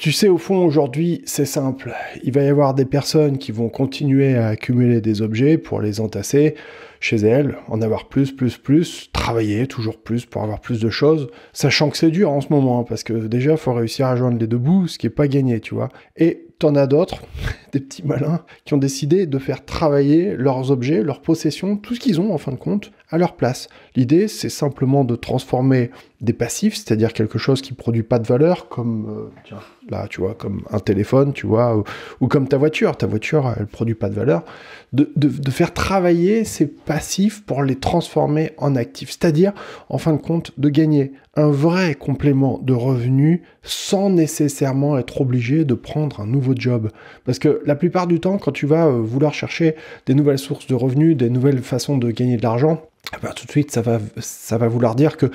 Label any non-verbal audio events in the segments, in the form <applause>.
Tu sais, au fond, aujourd'hui, c'est simple. Il va y avoir des personnes qui vont continuer à accumuler des objets pour les entasser chez elles, en avoir plus, plus, plus, travailler toujours plus pour avoir plus de choses, sachant que c'est dur en ce moment, hein, parce que déjà, faut réussir à joindre les deux bouts, ce qui est pas gagné, tu vois. Et t'en as d'autres, <laughs> des petits malins, qui ont décidé de faire travailler leurs objets, leurs possessions, tout ce qu'ils ont en fin de compte, à leur place. L'idée, c'est simplement de transformer des passifs, c'est-à-dire quelque chose qui produit pas de valeur, comme euh, là, tu vois, comme un téléphone, tu vois, ou, comme ta voiture. Ta voiture, elle produit pas de valeur. De, de, de faire travailler ces passifs pour les transformer en actifs c'est-à-dire en fin de compte de gagner un vrai complément de revenus sans nécessairement être obligé de prendre un nouveau job. Parce que la plupart du temps, quand tu vas euh, vouloir chercher des nouvelles sources de revenus, des nouvelles façons de gagner de l'argent, eh ben, tout de suite, ça va, ça va vouloir dire que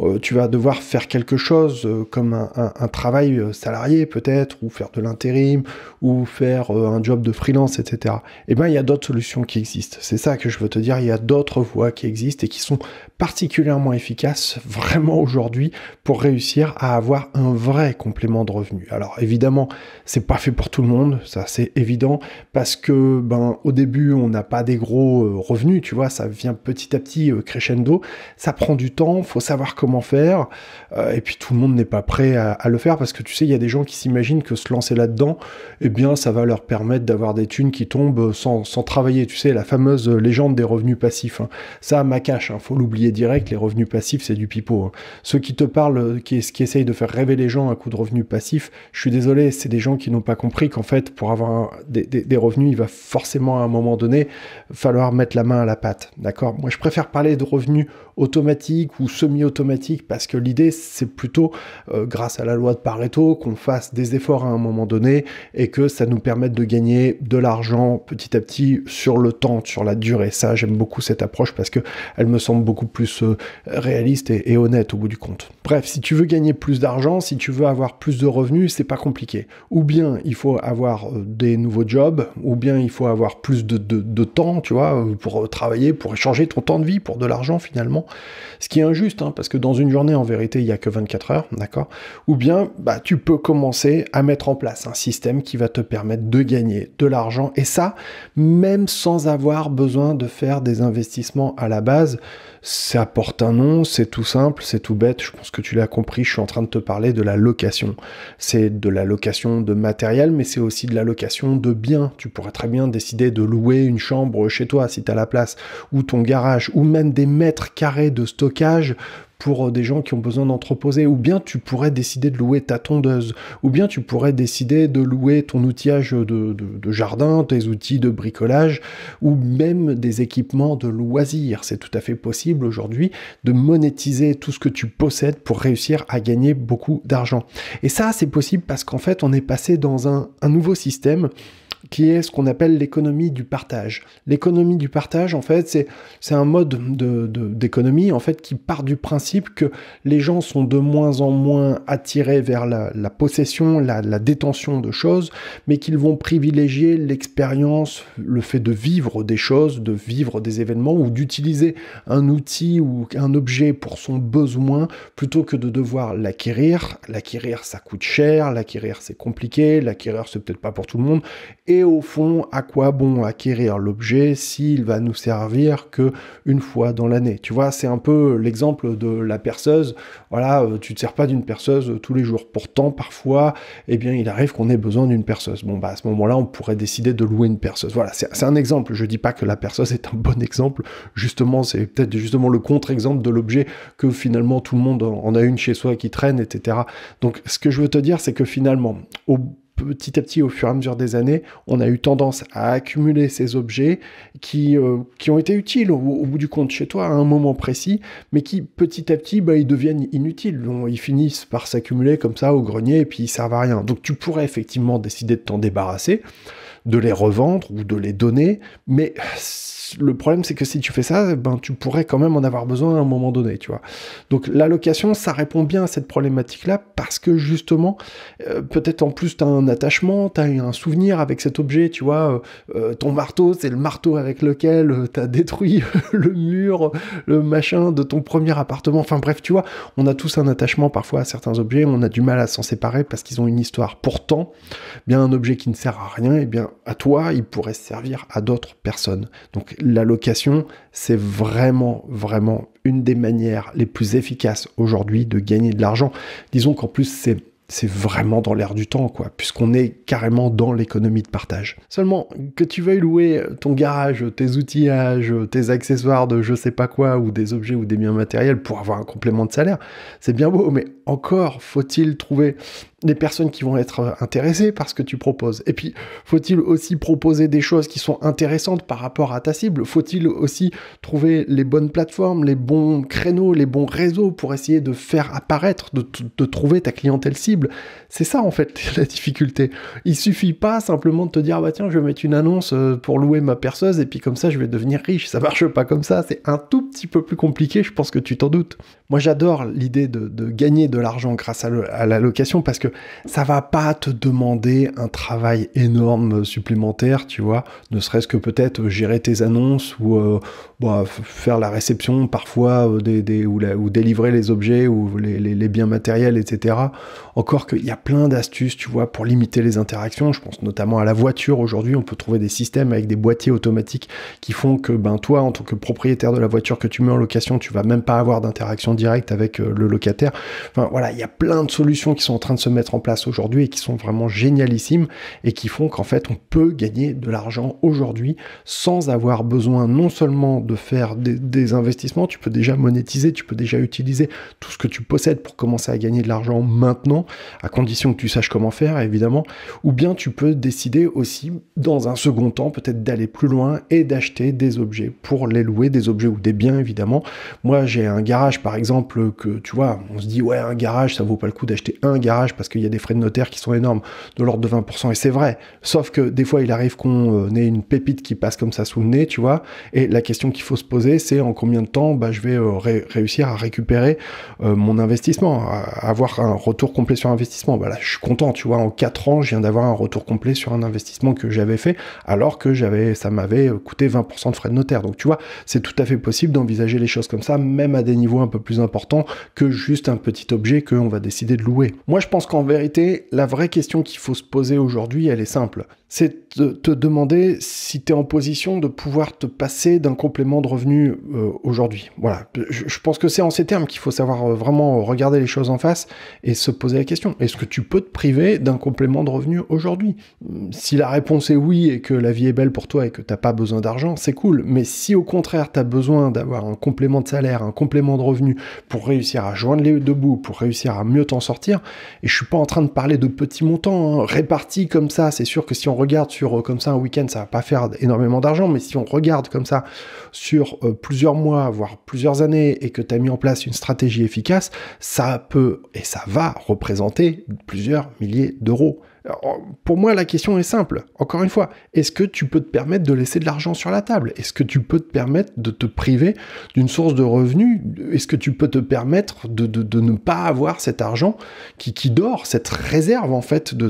euh, tu vas devoir faire quelque chose euh, comme un, travail euh, salarié peut-être, ou faire de l'intérim, ou faire un job de freelance, etc. Eh bien, il y a d'autres solutions qui existent. C'est ça que je veux te dire, il y a d'autres voies qui existent et qui sont particulièrement efficaces vraiment aujourd'hui pour réussir à avoir un vrai complément de revenu. Alors évidemment, c'est pas fait pour tout le monde, ça c'est évident, parce que ben au début on n'a pas des gros revenus, tu vois, ça vient petit à petit euh, crescendo. Ça prend du temps, faut savoir comment faire. Euh, et puis tout le monde n'est pas prêt à, le faire parce que tu sais, il y a des gens qui s'imaginent que se lancer là-dedans, eh bien, ça va leur permettre d'avoir des thunes qui tombent sans, travailler. Tu sais, la fameuse légende des revenus passifs. Hein. Ça, ma cache, hein, faut l'oublier direct. Les revenus passifs, c'est du pipeau. Hein. Ceux qui te parlent, qui, qui essayent de faire rêver les gens à coup de revenus passifs, je suis désolé, c'est des gens qui n'ont pas compris qu'en fait, pour avoir des, des revenus, il va forcément à un moment donné falloir mettre la main à la pâte. D'accord Moi, je préfère parler de revenus automatique ou semi-automatique, parce que l'idée, c'est plutôt, euh, grâce à la loi de Pareto, qu'on fasse des efforts à un moment donné et que ça nous permette de gagner de l'argent petit à petit sur le temps, sur la durée. Ça, j'aime beaucoup cette approche parce que elle me semble beaucoup plus euh, réaliste et, honnête au bout du compte. Bref, si tu veux gagner plus d'argent, si tu veux avoir plus de revenus, c'est pas compliqué. Ou bien il faut avoir euh, des nouveaux jobs, ou bien il faut avoir plus de temps, tu vois, pour travailler, pour échanger ton temps de vie, pour de l'argent finalement ce qui est injuste, hein, parce que dans une journée, en vérité, il n'y a que 24 heures, d'accord Ou bien, bah, tu peux commencer à mettre en place un système qui va te permettre de gagner de l'argent, et ça, même sans avoir besoin de faire des investissements à la base. Ça porte un nom, c'est tout simple, c'est tout bête, je pense que tu l'as compris, je suis en train de te parler de la location. C'est de la location de matériel, mais c'est aussi de la location de biens. Tu pourrais très bien décider de louer une chambre chez toi si tu as la place, ou ton garage, ou même des mètres carrés de stockage pour euh, des gens qui ont besoin d'entreposer, ou bien tu pourrais décider de louer ta tondeuse, ou bien tu pourrais décider de louer ton outillage de, jardin, tes outils de bricolage, ou même des équipements de loisirs. C'est tout à fait possible aujourd'hui de monétiser tout ce que tu possèdes pour réussir à gagner beaucoup d'argent. Et ça, c'est possible parce qu'en fait, on est passé dans un nouveau système qui est ce qu'on appelle l'économie du partage. L'économie du partage, en fait, c'est un mode d'économie de, en fait, qui part du principe que les gens sont de moins en moins attirés vers la, possession, la, détention de choses, mais qu'ils vont privilégier l'expérience, le fait de vivre des choses, de vivre des événements ou d'utiliser un outil ou un objet pour son besoin plutôt que de devoir l'acquérir. L'acquérir, ça coûte cher, l'acquérir, c'est compliqué, l'acquérir, c'est peut-être pas pour tout le monde. Et au fond, à quoi bon acquérir l'objet s'il va nous servir que une fois dans l'année Tu vois, c'est un peu l'exemple de la perceuse. Voilà, euh, tu ne te sers pas d'une perceuse euh, tous les jours. Pourtant, parfois, eh bien, il arrive qu'on ait besoin d'une perceuse. Bon, bah, à ce moment-là, on pourrait décider de louer une perceuse. Voilà, c'est un exemple. Je dis pas que la perceuse est un bon exemple. Justement, c'est peut-être justement le contre-exemple de l'objet que finalement tout le monde en a une chez soi qui traîne, etc. Donc, ce que je veux te dire, c'est que finalement, au petit à petit, au fur et à mesure des années, on a eu tendance à accumuler ces objets qui, euh, qui ont été utiles au, bout du compte chez toi à un moment précis, mais qui petit à petit, bah, ils deviennent inutiles. ils finissent par s'accumuler comme ça au grenier et puis ils servent à rien. Donc tu pourrais effectivement décider de t'en débarrasser de les revendre ou de les donner. Mais le problème, c'est que si tu fais ça, ben, tu pourrais quand même en avoir besoin à un moment donné, tu vois. Donc, l'allocation, ça répond bien à cette problématique-là parce que justement, euh, peut-être en plus, tu as un attachement, tu as un souvenir avec cet objet, tu vois. Euh, euh, ton marteau, c'est le marteau avec lequel tu as détruit <laughs> le mur, le machin de ton premier appartement. Enfin, bref, tu vois, on a tous un attachement parfois à certains objets, on a du mal à s'en séparer parce qu'ils ont une histoire. Pourtant, bien un objet qui ne sert à rien, et eh bien à toi, il pourrait servir à d'autres personnes. Donc la location c'est vraiment, vraiment une des manières les plus efficaces aujourd'hui de gagner de l'argent. Disons qu'en plus, c'est vraiment dans l'air du temps, quoi, puisqu'on est carrément dans l'économie de partage. Seulement, que tu veuilles louer ton garage, tes outillages, tes accessoires de je sais pas quoi, ou des objets ou des biens matériels pour avoir un complément de salaire, c'est bien beau, mais encore faut-il trouver les personnes qui vont être euh, intéressées par ce que tu proposes. Et puis, faut-il aussi proposer des choses qui sont intéressantes par rapport à ta cible Faut-il aussi trouver les bonnes plateformes, les bons créneaux, les bons réseaux pour essayer de faire apparaître, de, trouver ta clientèle cible C'est ça en fait <laughs> la difficulté. Il suffit pas simplement de te dire ah bah tiens, je vais mettre une annonce euh, pour louer ma perceuse et puis comme ça je vais devenir riche. Ça marche pas comme ça. C'est un tout petit peu plus compliqué. Je pense que tu t'en doutes. Moi, j'adore l'idée de, gagner de l'argent grâce à, à la location parce que ça va pas te demander un travail énorme supplémentaire, tu vois, ne serait-ce que peut-être euh, gérer tes annonces ou euh, bah, faire la réception parfois euh, ou, délivrer les objets ou les, biens matériels, etc. Encore qu'il y a plein d'astuces, tu vois, pour limiter les interactions. Je pense notamment à la voiture. Aujourd'hui, on peut trouver des systèmes avec des boîtiers automatiques qui font que ben, toi, en tant que propriétaire de la voiture que tu mets en location, tu vas même pas avoir d'interaction directe avec le locataire. Enfin voilà, il y a plein de solutions qui sont en train de se mettre en place aujourd'hui et qui sont vraiment génialissimes et qui font qu'en fait on peut gagner de l'argent aujourd'hui sans avoir besoin non seulement de faire des, investissements, tu peux déjà monétiser, tu peux déjà utiliser tout ce que tu possèdes pour commencer à gagner de l'argent maintenant, à condition que tu saches comment faire évidemment, ou bien tu peux décider aussi dans un second temps peut-être d'aller plus loin et d'acheter des objets pour les louer, des objets ou des biens évidemment. Moi j'ai un garage par exemple que tu vois, on se dit ouais un garage ça vaut pas le coup d'acheter un garage parce que qu'il y a des frais de notaire qui sont énormes, de l'ordre de 20%, et c'est vrai. Sauf que des fois, il arrive qu'on euh, ait une pépite qui passe comme ça sous le nez, tu vois, et la question qu'il faut se poser, c'est en combien de temps bah, je vais euh, réussir à récupérer euh, mon investissement, avoir un retour complet sur investissement. voilà, je suis content, tu vois, en 4 ans, je viens d'avoir un retour complet sur un investissement que j'avais fait, alors que j'avais, ça m'avait coûté 20% de frais de notaire. Donc, tu vois, c'est tout à fait possible d'envisager les choses comme ça, même à des niveaux un peu plus importants que juste un petit objet qu'on va décider de louer. Moi, je pense qu'en en vérité, la vraie question qu'il faut se poser aujourd'hui, elle est simple. C'est te, te demander si tu es en position de pouvoir te passer d'un complément de revenu euh, aujourd'hui. Voilà, je, pense que c'est en ces termes qu'il faut savoir euh, vraiment regarder les choses en face et se poser la question. Est-ce que tu peux te priver d'un complément de revenu aujourd'hui Si la réponse est oui et que la vie est belle pour toi et que t'as pas besoin d'argent, c'est cool. Mais si au contraire tu as besoin d'avoir un complément de salaire, un complément de revenu pour réussir à joindre les deux bouts, pour réussir à mieux t'en sortir, et je suis pas en train de parler de petits montants hein, répartis comme ça, c'est sûr que si on regarde euh, comme ça un week-end, ça va pas faire énormément d'argent, mais si on regarde comme ça sur euh, plusieurs mois, voire plusieurs années, et que tu as mis en place une stratégie efficace, ça peut et ça va représenter plusieurs milliers d'euros pour moi, la question est simple. Encore une fois, est-ce que tu peux te permettre de laisser de l'argent sur la table Est-ce que tu peux te permettre de te priver d'une source de revenus Est-ce que tu peux te permettre de, ne pas avoir cet argent qui, dort, cette réserve en fait de,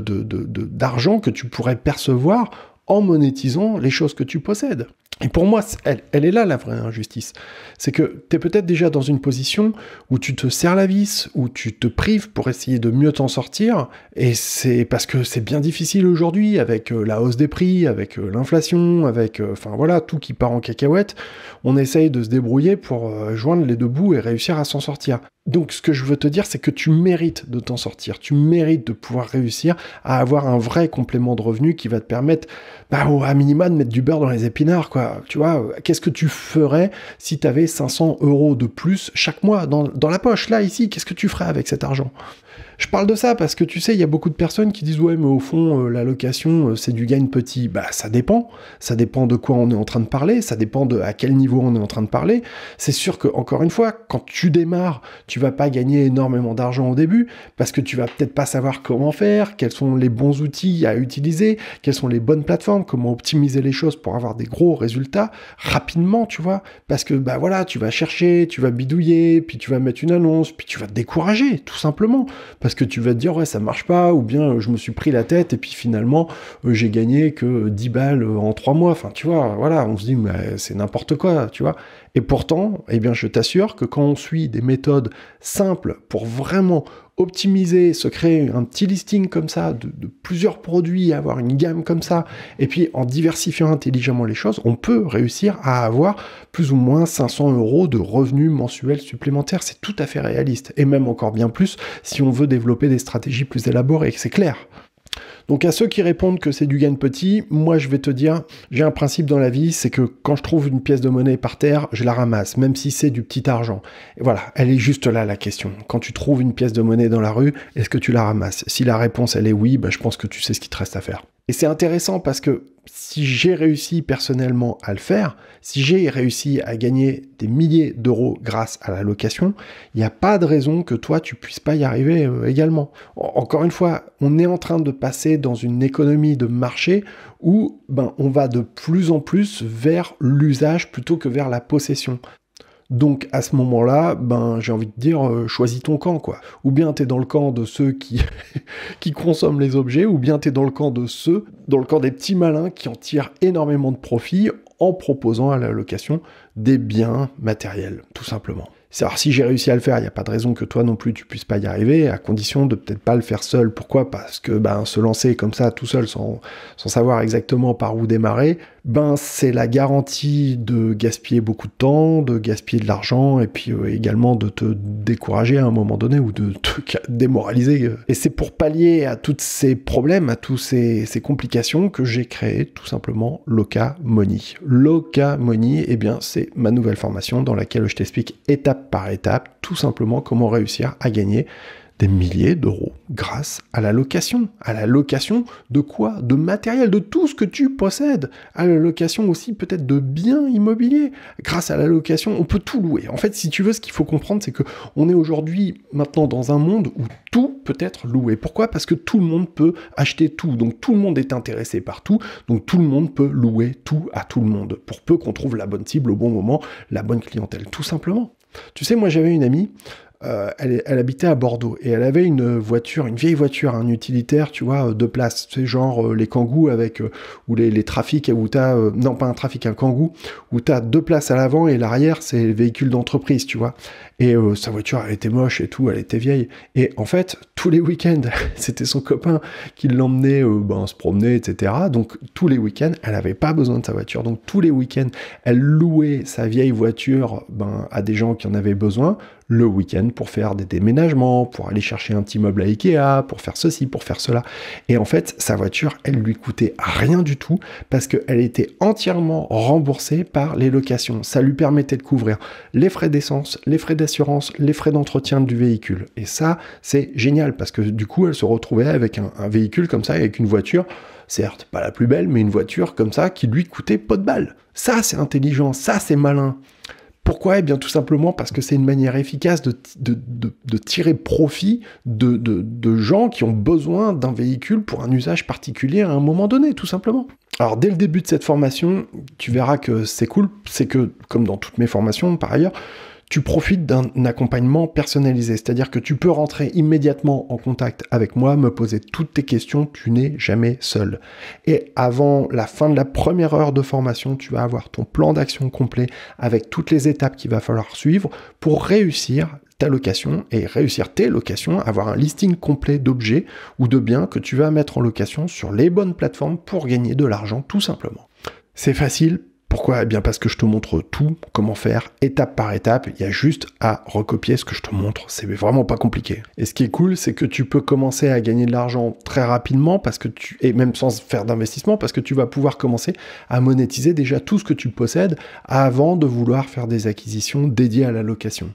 d'argent que tu pourrais percevoir en monétisant les choses que tu possèdes et pour moi, elle, est là la vraie injustice. C'est que tu es peut-être déjà dans une position où tu te serres la vis, où tu te prives pour essayer de mieux t'en sortir. Et c'est parce que c'est bien difficile aujourd'hui avec euh, la hausse des prix, avec euh, l'inflation, avec euh, enfin voilà, tout qui part en cacahuète. On essaye de se débrouiller pour joindre les deux bouts et réussir à s'en sortir donc ce que je veux te dire, c'est que tu mérites de t'en sortir, tu mérites de pouvoir réussir à avoir un vrai complément de revenu qui va te permettre, bah, au, à minima, de mettre du beurre dans les épinards, quoi. Tu vois, qu'est-ce que tu ferais si tu avais 500 euros de plus chaque mois dans, dans la poche, là, ici Qu'est-ce que tu ferais avec cet argent je parle de ça parce que tu sais, il y a beaucoup de personnes qui disent ouais, mais au fond, euh, la location, euh, c'est du gain petit. Bah, ça dépend. Ça dépend de quoi on est en train de parler. Ça dépend de à quel niveau on est en train de parler. C'est sûr que encore une fois, quand tu démarres, tu vas pas gagner énormément d'argent au début parce que tu vas peut-être pas savoir comment faire, quels sont les bons outils à utiliser, quelles sont les bonnes plateformes, comment optimiser les choses pour avoir des gros résultats rapidement, tu vois. Parce que bah voilà, tu vas chercher, tu vas bidouiller, puis tu vas mettre une annonce, puis tu vas te décourager, tout simplement parce que tu vas te dire ouais ça marche pas ou bien euh, je me suis pris la tête et puis finalement euh, j'ai gagné que 10 euh, balles en 3 mois. Enfin tu vois, voilà, on se dit mais c'est n'importe quoi, tu vois. Et pourtant, eh bien, je t'assure que quand on suit des méthodes simples pour vraiment optimiser, se créer un petit listing comme ça de, de, plusieurs produits, avoir une gamme comme ça, et puis en diversifiant intelligemment les choses, on peut réussir à avoir plus ou moins 500 euros de revenus mensuels supplémentaires. C'est tout à fait réaliste, et même encore bien plus si on veut développer des stratégies plus élaborées, c'est clair. Donc à ceux qui répondent que c'est du gain petit, moi je vais te dire, j'ai un principe dans la vie, c'est que quand je trouve une pièce de monnaie par terre, je la ramasse, même si c'est du petit argent. Et voilà, elle est juste là la question. Quand tu trouves une pièce de monnaie dans la rue, est-ce que tu la ramasses Si la réponse elle est oui, bah, je pense que tu sais ce qu'il te reste à faire. Et c'est intéressant parce que si j'ai réussi personnellement à le faire, si j'ai réussi à gagner des milliers d'euros grâce à la location, il n'y a pas de raison que toi tu puisses pas y arriver euh, également. Encore une fois, on est en train de passer dans une économie de marché où ben, on va de plus en plus vers l'usage plutôt que vers la possession. Donc à ce moment-là, ben j'ai envie de dire euh, choisis ton camp quoi. Ou bien t'es dans le camp de ceux qui <laughs> qui consomment les objets, ou bien t'es dans le camp de ceux, dans le camp des petits malins qui en tirent énormément de profit en proposant à la location des biens matériels, tout simplement. Alors si j'ai réussi à le faire, il n'y a pas de raison que toi non plus tu puisses pas y arriver, à condition de peut-être pas le faire seul. Pourquoi Parce que ben, se lancer comme ça tout seul sans, sans savoir exactement par où démarrer, ben c'est la garantie de gaspiller beaucoup de temps, de gaspiller de l'argent et puis euh, également de te décourager à un moment donné ou de te <laughs> démoraliser. Euh. Et c'est pour pallier à tous ces problèmes, à tous ces, ces complications que j'ai créé tout simplement Loca Money. Loca Money, eh bien c'est ma nouvelle formation dans laquelle je t'explique étape par étape, tout simplement comment réussir à gagner des milliers d'euros grâce à la location. À la location de quoi De matériel, de tout ce que tu possèdes. À la location aussi peut-être de biens immobiliers. Grâce à la location, on peut tout louer. En fait, si tu veux, ce qu'il faut comprendre, c'est que on est aujourd'hui maintenant dans un monde où tout peut être loué. Pourquoi Parce que tout le monde peut acheter tout. Donc tout le monde est intéressé par tout. Donc tout le monde peut louer tout à tout le monde. Pour peu qu'on trouve la bonne cible au bon moment, la bonne clientèle, tout simplement. Tu sais, moi j'avais une amie euh, elle, habitait à Bordeaux et elle avait une voiture, une vieille voiture, un utilitaire, tu vois, euh, deux places. c'est genre euh, les kangous avec ou les, trafics où t'as non pas un trafic, un kangou où t'as deux places à l'avant et l'arrière c'est le véhicule d'entreprise, tu vois. Et sa voiture elle était moche et tout, elle était vieille. Et en fait tous les week-ends <laughs> c'était son copain qui l'emmenait ben, se promener, etc. Donc tous les week-ends elle n'avait pas besoin de sa voiture, donc tous les week-ends elle louait sa vieille voiture ben, à des gens qui en avaient besoin le week-end pour faire des déménagements, pour aller chercher un petit meuble à Ikea, pour faire ceci, pour faire cela. Et en fait, sa voiture, elle lui coûtait rien du tout parce qu'elle était entièrement remboursée par les locations. Ça lui permettait de couvrir les frais d'essence, les frais d'assurance, les frais d'entretien du véhicule. Et ça, c'est génial parce que du coup, elle se retrouvait avec un, véhicule comme ça, avec une voiture certes pas la plus belle, mais une voiture comme ça qui lui coûtait pas de balles. Ça c'est intelligent, ça c'est malin. Pourquoi Eh bien tout simplement parce que c'est une manière efficace de, tirer profit de, de gens qui ont besoin d'un véhicule pour un usage particulier à un moment donné, tout simplement. Alors dès le début de cette formation, tu verras que c'est cool, c'est que comme dans toutes mes formations par ailleurs, tu profites d'un accompagnement personnalisé, c'est-à-dire que tu peux rentrer immédiatement en contact avec moi, me poser toutes tes questions, tu n'es jamais seul. Et avant la fin de la première heure de formation, tu vas avoir ton plan d'action complet avec toutes les étapes qu'il va falloir suivre pour réussir ta location et réussir tes locations, avoir un listing complet d'objets ou de biens que tu vas mettre en location sur les bonnes plateformes pour gagner de l'argent tout simplement. C'est facile, pourquoi Eh bien parce que je te montre tout, comment faire, étape par étape. Il y a juste à recopier ce que je te montre. C'est vraiment pas compliqué. Et ce qui est cool, c'est que tu peux commencer à gagner de l'argent très rapidement parce que tu et même sans faire d'investissement parce que tu vas pouvoir commencer à monétiser déjà tout ce que tu possèdes avant de vouloir faire des acquisitions dédiées à la location.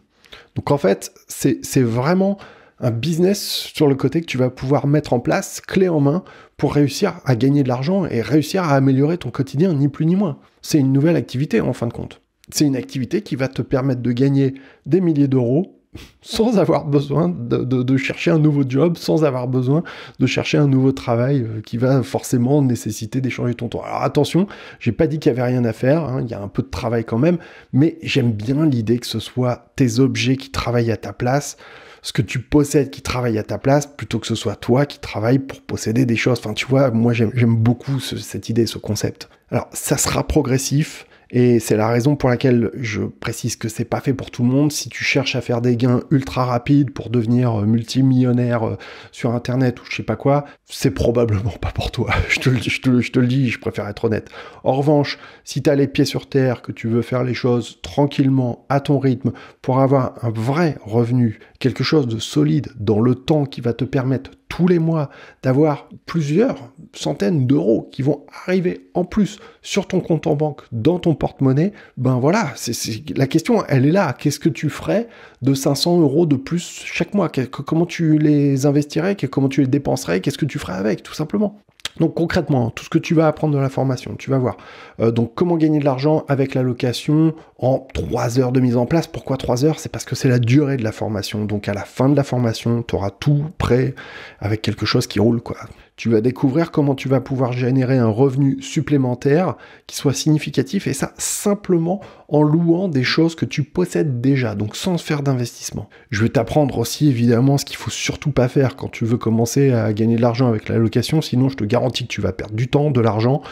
Donc en fait, c'est vraiment un business sur le côté que tu vas pouvoir mettre en place, clé en main, pour réussir à gagner de l'argent et réussir à améliorer ton quotidien, ni plus ni moins. C'est une nouvelle activité en fin de compte. C'est une activité qui va te permettre de gagner des milliers d'euros <laughs> sans avoir besoin de, chercher un nouveau job, sans avoir besoin de chercher un nouveau travail euh, qui va forcément nécessiter d'échanger ton temps. Alors attention, j'ai pas dit qu'il y avait rien à faire, hein, il y a un peu de travail quand même, mais j'aime bien l'idée que ce soit tes objets qui travaillent à ta place, ce que tu possèdes qui travaille à ta place plutôt que ce soit toi qui travaille pour posséder des choses. Enfin, tu vois, moi j'aime beaucoup cette idée, ce concept. Alors, ça sera progressif, et c'est la raison pour laquelle je précise que c'est pas fait pour tout le monde. Si tu cherches à faire des gains ultra rapides pour devenir euh, multimillionnaire euh, sur internet ou je sais pas quoi, c'est probablement pas pour toi. <laughs> je, te, je, te, je te, le dis, je préfère être honnête. En revanche, si tu as les pieds sur terre, que tu veux faire les choses tranquillement, à ton rythme, pour avoir un vrai revenu, quelque chose de solide dans le temps qui va te permettre tous les mois, d'avoir plusieurs centaines d'euros qui vont arriver en plus sur ton compte en banque, dans ton porte-monnaie, ben voilà, c'est la question, elle est là. Qu'est-ce que tu ferais de 500 euros de plus chaque mois Comment tu les investirais Comment tu les dépenserais Qu'est-ce que tu ferais avec, tout simplement donc concrètement, tout ce que tu vas apprendre de la formation, tu vas voir. Euh, donc comment gagner de l'argent avec la location en 3 heures de mise en place. Pourquoi 3 heures C'est parce que c'est la durée de la formation. Donc à la fin de la formation, tu auras tout prêt avec quelque chose qui roule. quoi tu vas découvrir comment tu vas pouvoir générer un revenu supplémentaire qui soit significatif et ça simplement en louant des choses que tu possèdes déjà, donc sans faire d'investissement. Je vais t'apprendre aussi évidemment ce qu'il faut surtout pas faire quand tu veux commencer à gagner de l'argent avec la location, sinon je te garantis que tu vas perdre du temps, de l'argent,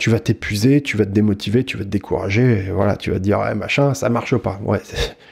tu vas t'épuiser, tu vas te démotiver, tu vas te décourager, voilà, tu vas te dire, Ouais, machin, ça marche pas. Ouais.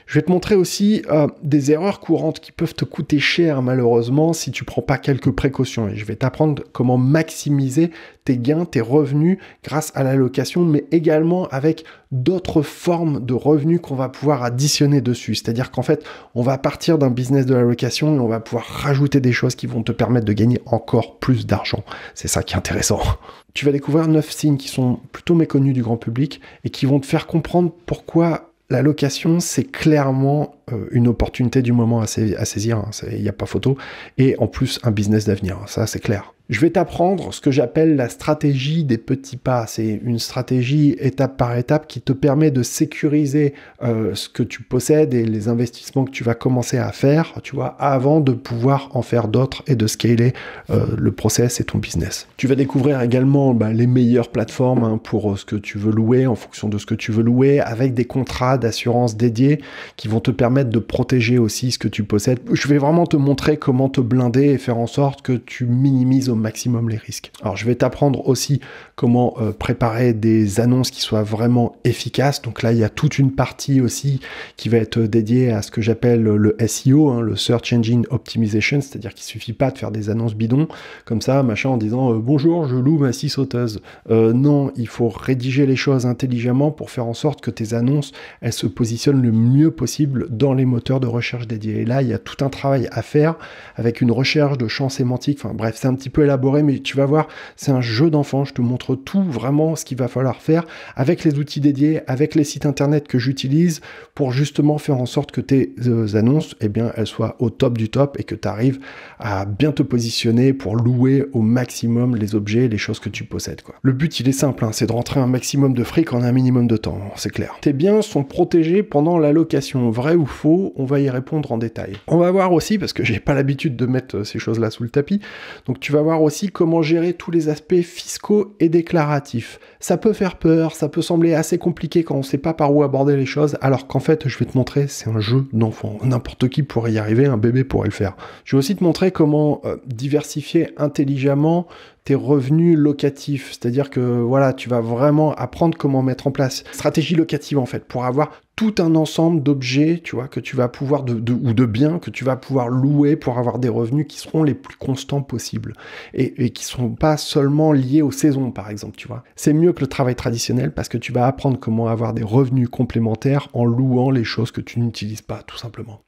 Je vais te montrer aussi euh, des erreurs courantes qui peuvent te coûter cher, malheureusement, si tu prends pas quelques précautions. Et je vais t'apprendre comment maximiser tes gains, tes revenus grâce à l'allocation, mais également avec d'autres formes de revenus qu'on va pouvoir additionner dessus. C'est-à-dire qu'en fait, on va partir d'un business de la location et on va pouvoir rajouter des choses qui vont te permettre de gagner encore plus d'argent. C'est ça qui est intéressant. <laughs> Tu vas découvrir neuf signes qui sont plutôt méconnus du grand public et qui vont te faire comprendre pourquoi la location, c'est clairement euh, une opportunité du moment à, saisir, hein. il n'y a pas photo, et en plus un business d'avenir, hein. ça c'est clair. Je vais t'apprendre ce que j'appelle la stratégie des petits pas. C'est une stratégie étape par étape qui te permet de sécuriser euh, ce que tu possèdes et les investissements que tu vas commencer à faire, tu vois, avant de pouvoir en faire d'autres et de scaler euh, le process et ton business. Tu vas découvrir également bah, les meilleures plateformes hein, pour ce que tu veux louer, en fonction de ce que tu veux louer, avec des contrats d'assurance dédiés qui vont te permettre de protéger aussi ce que tu possèdes. Je vais vraiment te montrer comment te blinder et faire en sorte que tu minimises au maximum les risques. Alors je vais t'apprendre aussi comment euh, préparer des annonces qui soient vraiment efficaces. Donc là, il y a toute une partie aussi qui va être euh, dédiée à ce que j'appelle le SEO, hein, le Search Engine Optimization, c'est-à-dire qu'il suffit pas de faire des annonces bidons comme ça, machin, en disant euh, bonjour, je loue ma scie sauteuse. non, il faut rédiger les choses intelligemment pour faire en sorte que tes annonces, elles se positionnent le mieux possible dans les moteurs de recherche dédiés. Et là, il y a tout un travail à faire avec une recherche de champs sémantiques. Enfin bref, c'est un petit peu élaboré, mais tu vas voir, c'est un jeu d'enfant. Je te montre tout vraiment ce qu'il va falloir faire avec les outils dédiés, avec les sites internet que j'utilise pour justement faire en sorte que tes euh, annonces, eh bien, elles soient au top du top et que tu arrives à bien te positionner pour louer au maximum les objets, les choses que tu possèdes. Quoi. Le but, il est simple, hein, c'est de rentrer un maximum de fric en un minimum de temps, c'est clair. Tes biens sont protégés pendant la location, vrai ou faux, on va y répondre en détail. On va voir aussi, parce que j'ai pas l'habitude de mettre euh, ces choses-là sous le tapis, donc tu vas voir aussi comment gérer tous les aspects fiscaux et des déclaratif. Ça peut faire peur, ça peut sembler assez compliqué quand on ne sait pas par où aborder les choses, alors qu'en fait, je vais te montrer, c'est un jeu d'enfant. N'importe qui pourrait y arriver, un bébé pourrait le faire. Je vais aussi te montrer comment euh, diversifier intelligemment tes revenus locatifs. C'est-à-dire que voilà, tu vas vraiment apprendre comment mettre en place stratégie locative en fait pour avoir tout un ensemble d'objets, tu vois, que tu vas pouvoir de, ou de biens que tu vas pouvoir louer pour avoir des revenus qui seront les plus constants possibles et, et qui sont pas seulement liés aux saisons, par exemple, tu vois. C'est mieux que le travail traditionnel parce que tu vas apprendre comment avoir des revenus complémentaires en louant les choses que tu n'utilises pas, tout simplement.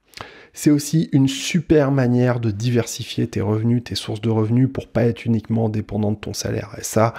C'est aussi une super manière de diversifier tes revenus, tes sources de revenus pour pas être uniquement dépendant de ton salaire. Et ça,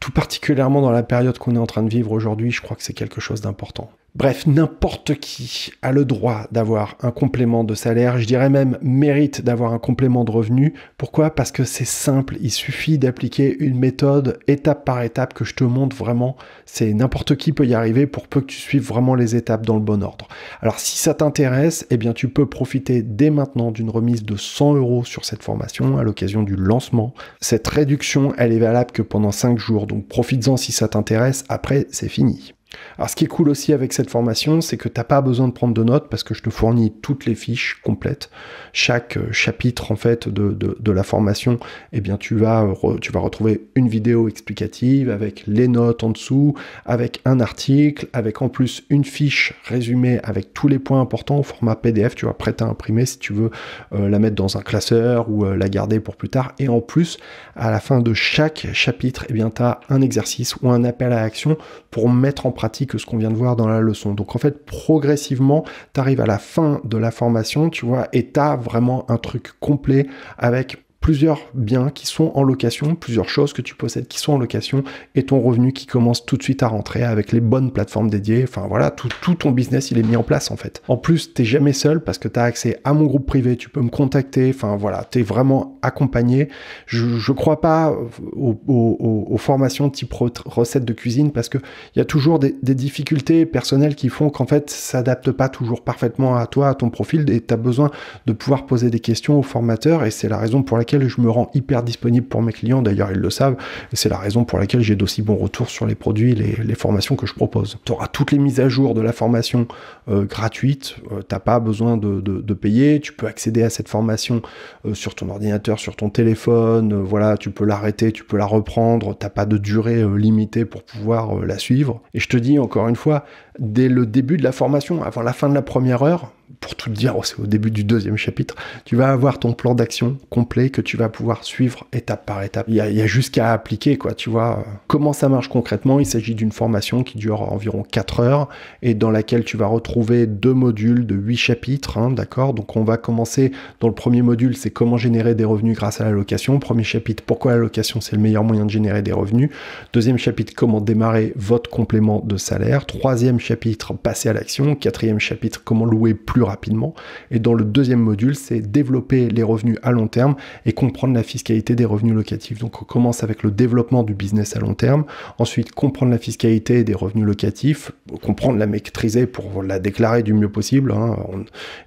tout particulièrement dans la période qu'on est en train de vivre aujourd'hui, je crois que c'est quelque chose d'important. Bref, n'importe qui a le droit d'avoir un complément de salaire, je dirais même mérite d'avoir un complément de revenu. Pourquoi Parce que c'est simple, il suffit d'appliquer une méthode étape par étape que je te montre vraiment. C'est n'importe qui peut y arriver pour peu que tu suives vraiment les étapes dans le bon ordre. Alors si ça t'intéresse, eh bien tu peux profiter dès maintenant d'une remise de 100 euros sur cette formation à l'occasion du lancement. Cette réduction, elle est valable que pendant 5 jours donc profites-en si ça t'intéresse, après c'est fini. Alors ce qui est cool aussi avec cette formation, c'est que tu n'as pas besoin de prendre de notes parce que je te fournis toutes les fiches complètes. Chaque euh, chapitre en fait de, la formation, eh bien tu vas, tu vas retrouver une vidéo explicative avec les notes en dessous, avec un article, avec en plus une fiche résumée avec tous les points importants au format PDF, tu vas prête à imprimer si tu veux euh, la mettre dans un classeur ou euh, la garder pour plus tard. Et en plus, à la fin de chaque chapitre, eh tu as un exercice ou un appel à action pour mettre en pratique que ce qu'on vient de voir dans la leçon. Donc en fait, progressivement, tu arrives à la fin de la formation, tu vois, et tu as vraiment un truc complet avec plusieurs biens qui sont en location, plusieurs choses que tu possèdes qui sont en location et ton revenu qui commence tout de suite à rentrer avec les bonnes plateformes dédiées. Enfin voilà, tout, ton business il est mis en place en fait. En plus, tu t'es jamais seul parce que tu as accès à mon groupe privé, tu peux me contacter. Enfin voilà, tu es vraiment accompagné. Je, ne crois pas aux, formations type recettes de cuisine parce que il y a toujours des, difficultés personnelles qui font qu'en fait ça s'adapte pas toujours parfaitement à toi, à ton profil et tu as besoin de pouvoir poser des questions aux formateurs et c'est la raison pour laquelle je me rends hyper disponible pour mes clients. D'ailleurs, ils le savent. Et c'est la raison pour laquelle j'ai d'aussi bons retours sur les produits, les, les formations que je propose. Tu auras toutes les mises à jour de la formation euh, gratuite. Euh, t'as pas besoin de, payer. Tu peux accéder à cette formation euh, sur ton ordinateur, sur ton téléphone. voilà, tu peux l'arrêter, tu peux la reprendre. T'as pas de durée limitée pour pouvoir la suivre. Et je te dis encore une fois, dès le début de la formation, avant la fin de la première heure, pour tout dire, oh, c'est au début du deuxième chapitre, tu vas avoir ton plan d'action complet que tu vas pouvoir suivre étape par étape. Il y a, juste appliquer, quoi, tu vois. Comment ça marche concrètement Il s'agit d'une formation qui dure environ 4 heures et dans laquelle tu vas retrouver deux modules de 8 chapitres, hein, d'accord Donc on va commencer dans le premier module, c'est comment générer des revenus grâce à la location. Premier chapitre, pourquoi la location c'est le meilleur moyen de générer des revenus. Deuxième chapitre, comment démarrer votre complément de salaire. Troisième chapitre, passer à l'action. Quatrième chapitre, comment louer plus rapidement. Et dans le deuxième module, c'est développer les revenus à long terme et comprendre la fiscalité des revenus locatifs. Donc on commence avec le développement du business à long terme, ensuite comprendre la fiscalité des revenus locatifs, comprendre la maîtriser pour la déclarer du mieux possible, hein,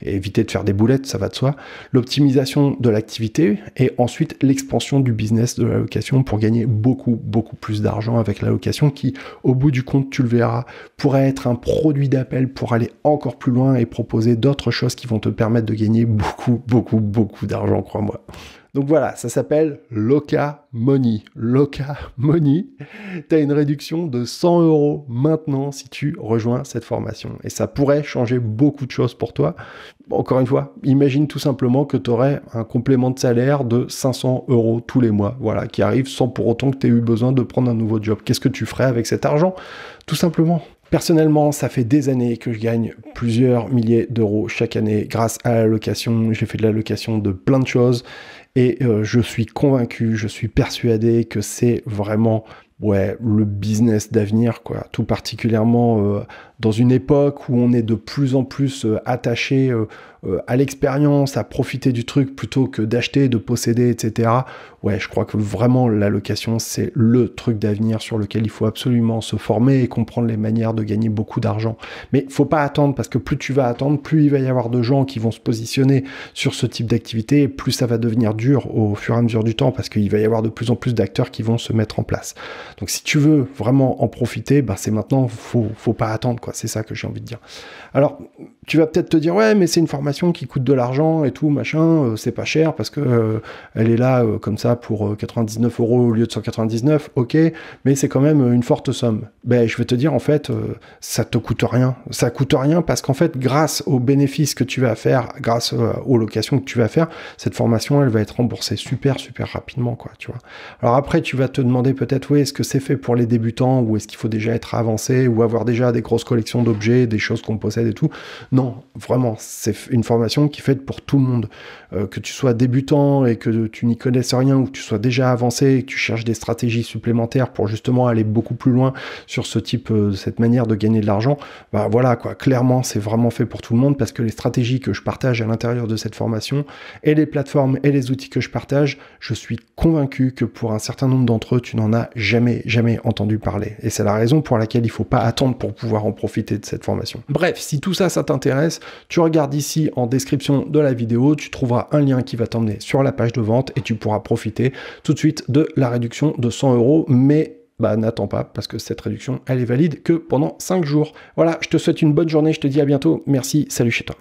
éviter de faire des boulettes, ça va de soi, l'optimisation de l'activité et ensuite l'expansion du business de la location pour gagner beaucoup, beaucoup plus d'argent avec la location qui, au bout du compte, tu le verras, pourrait être un produit d'appel pour aller encore plus loin et proposer d'autres choses qui vont te permettre de gagner beaucoup, beaucoup, beaucoup d'argent, crois-moi. Donc voilà, ça s'appelle Loca Money. Loca Money, tu as une réduction de 100 euros maintenant si tu rejoins cette formation. Et ça pourrait changer beaucoup de choses pour toi. Encore une fois, imagine tout simplement que tu aurais un complément de salaire de 500 euros tous les mois, voilà, qui arrive sans pour autant que tu aies eu besoin de prendre un nouveau job. Qu'est-ce que tu ferais avec cet argent Tout simplement, Personnellement, ça fait des années que je gagne plusieurs milliers d'euros chaque année grâce à la location. J'ai fait de la location de plein de choses et euh, je suis convaincu, je suis persuadé que c'est vraiment ouais, le business d'avenir, quoi. Tout particulièrement euh, dans une époque où on est de plus en plus euh, attaché euh, à l'expérience, à profiter du truc plutôt que d'acheter, de posséder, etc. Ouais, je crois que vraiment la location, c'est le truc d'avenir sur lequel il faut absolument se former et comprendre les manières de gagner beaucoup d'argent. Mais faut pas attendre parce que plus tu vas attendre, plus il va y avoir de gens qui vont se positionner sur ce type d'activité, et plus ça va devenir dur au fur et à mesure du temps parce qu'il va y avoir de plus en plus d'acteurs qui vont se mettre en place. Donc si tu veux vraiment en profiter, bah, c'est maintenant, faut, faut pas attendre quoi. C'est ça que j'ai envie de dire. Alors tu vas peut-être te dire ouais, mais c'est une formation qui coûte de l'argent et tout, machin, euh, c'est pas cher parce que euh, elle est là euh, comme ça pour 99 euros au lieu de 199, ok, mais c'est quand même une forte somme. Ben, je vais te dire, en fait, ça te coûte rien. Ça coûte rien parce qu'en fait, grâce aux bénéfices que tu vas faire, grâce aux locations que tu vas faire, cette formation, elle va être remboursée super, super rapidement, quoi, tu vois. Alors après, tu vas te demander peut-être, oui, est-ce que c'est fait pour les débutants ou est-ce qu'il faut déjà être avancé ou avoir déjà des grosses collections d'objets, des choses qu'on possède et tout. Non, vraiment, c'est une formation qui est faite pour tout le monde. Euh, que tu sois débutant et que tu n'y connaisses rien ou que tu sois déjà avancé et que tu cherches des stratégies supplémentaires pour justement aller beaucoup plus loin sur ce type, euh, cette manière de gagner de l'argent, bah voilà quoi, clairement c'est vraiment fait pour tout le monde parce que les stratégies que je partage à l'intérieur de cette formation et les plateformes et les outils que je partage, je suis convaincu que pour un certain nombre d'entre eux, tu n'en as jamais, jamais entendu parler. Et c'est la raison pour laquelle il faut pas attendre pour pouvoir en profiter de cette formation. Bref, si tout ça, ça t'intéresse, tu regardes ici en description de la vidéo, tu trouveras un lien qui va t'emmener sur la page de vente et tu pourras profiter tout de suite de la réduction de 100 euros, mais bah, n'attends pas parce que cette réduction, elle est valide que pendant 5 jours. Voilà, je te souhaite une bonne journée, je te dis à bientôt, merci, salut chez toi.